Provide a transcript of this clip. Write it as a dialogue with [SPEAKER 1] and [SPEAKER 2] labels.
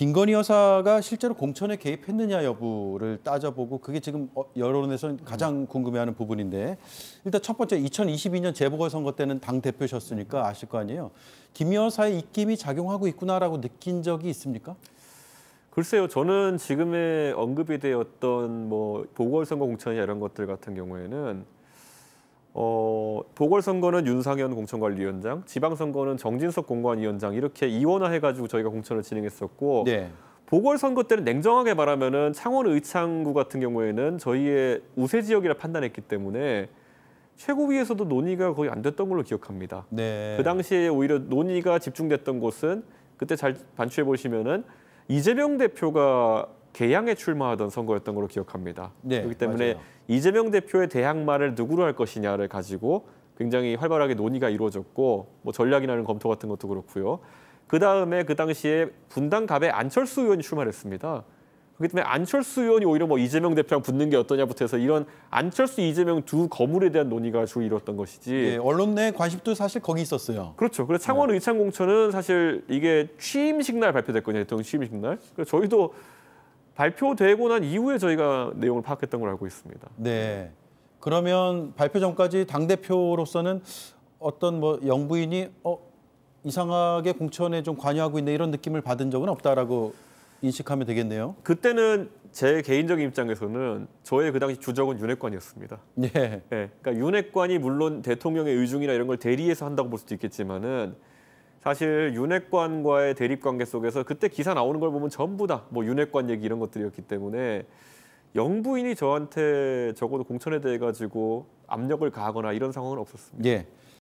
[SPEAKER 1] 김건희 여사가 실제로 공천에 개입했느냐 여부를 따져보고 그게 지금 어, 여론에서 가장 궁금해하는 부분인데 일단 첫 번째 2022년 재보궐선거 때는 당 대표셨으니까 아실 거 아니에요. 김 여사의 입김이 작용하고 있구나라고 느낀 적이 있습니까?
[SPEAKER 2] 글쎄요, 저는 지금의 언급이 되었던 뭐 보궐선거 공천이나 이런 것들 같은 경우에는 어 보궐선거는 윤상현 공천관리위원장, 지방선거는 정진석 공관위원장 이렇게 이원화해가지고 저희가 공천을 진행했었고 네. 보궐선거 때는 냉정하게 말하면은 창원 의창구 같은 경우에는 저희의 우세 지역이라 판단했기 때문에 최고위에서도 논의가 거의 안 됐던 걸로 기억합니다. 네. 그 당시에 오히려 논의가 집중됐던 곳은 그때 잘 반추해 보시면은 이재명 대표가 개항에 출마하던 선거였던 걸로 기억합니다. 네, 그렇기 때문에 맞아요. 이재명 대표의 대항마를 누구로 할 것이냐를 가지고 굉장히 활발하게 논의가 이루어졌고 뭐 전략이라는 검토 같은 것도 그렇고요. 그 다음에 그 당시에 분당갑에 안철수 의원이 출마를 했습니다. 그렇기 때문에 안철수 의원이 오히려 뭐 이재명 대표랑 붙는 게 어떠냐부터 해서 이런 안철수 이재명 두 거물에 대한 논의가 주로 이뤘던 것이지.
[SPEAKER 1] 네, 언론 내 관심도 사실 거기 있었어요.
[SPEAKER 2] 그렇죠. 그래서 창원 네. 의창 공천은 사실 이게 취임식 날 발표됐거든요.
[SPEAKER 1] 대통령 취임식 날. 그래서 저희도 발표되고 난 이후에 저희가 내용을 파악했던 걸 알고 있습니다. 네. 그러면 발표 전까지 당 대표로서는 어떤 뭐 영부인이 어 이상하게 공천에 좀 관여하고 있네 이런 느낌을 받은 적은 없다라고 인식하면 되겠네요.
[SPEAKER 2] 그때는 제 개인적인 입장에서는 저의 그 당시 주적은 윤핵관이었습니다. 예. 네. 그러니까 윤핵관이 물론 대통령의 의중이나 이런 걸 대리해서 한다고 볼 수도 있겠지만은 사실 윤핵관과의 대립 관계 속에서 그때 기사 나오는 걸 보면 전부 다뭐 윤핵관 얘기 이런 것들이었기 때문에 영부인이 저한테 적어도 공천에 대해 가지고 압력을 가하거나 이런 상황은 없었습니다.
[SPEAKER 1] 예.